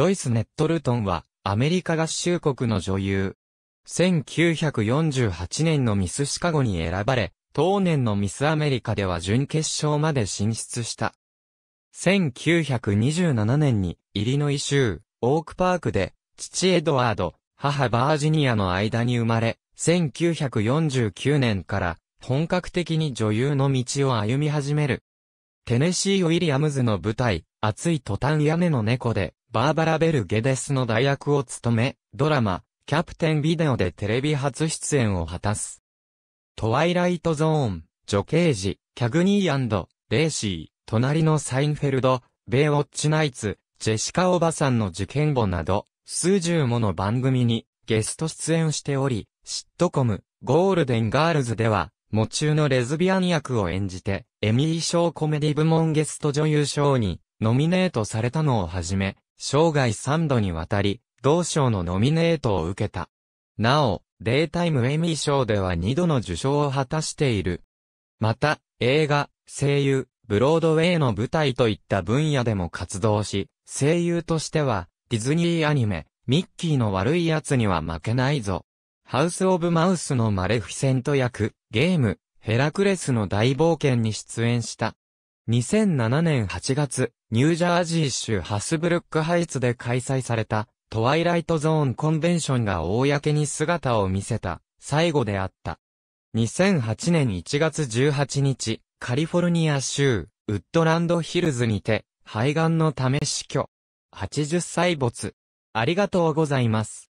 ロイス・ネットルトンは、アメリカ合衆国の女優。1948年のミスシカゴに選ばれ、当年のミスアメリカでは準決勝まで進出した。1927年に、イリノイ州、オークパークで、父エドワード、母バージニアの間に生まれ、1949年から本格的に女優の道を歩み始める。テネシー・ウィリアムズの舞台、熱い途端屋根の猫で、バーバラ・ベル・ゲデスの代役を務め、ドラマ、キャプテンビデオでテレビ初出演を果たす。トワイライト・ゾーン、ジョケージ、キャグニーレーシー、隣のサインフェルド、ベイウォッチナイツ、ジェシカ・おばさんの受験簿など、数十もの番組にゲスト出演しており、シットコム、ゴールデンガールズでは、夢中のレズビアン役を演じて、エミー賞コメディ部門ゲスト女優賞にノミネートされたのをはじめ、生涯3度にわたり、同賞のノミネートを受けた。なお、デイタイムエミー賞では2度の受賞を果たしている。また、映画、声優、ブロードウェイの舞台といった分野でも活動し、声優としては、ディズニーアニメ、ミッキーの悪い奴には負けないぞ。ハウス・オブ・マウスのマレフィセント役、ゲーム、ヘラクレスの大冒険に出演した。2007年8月、ニュージャージー州ハスブルックハイツで開催された、トワイライトゾーンコンベンションが公に姿を見せた、最後であった。2008年1月18日、カリフォルニア州、ウッドランドヒルズにて、肺がんのため死去。80歳没。ありがとうございます。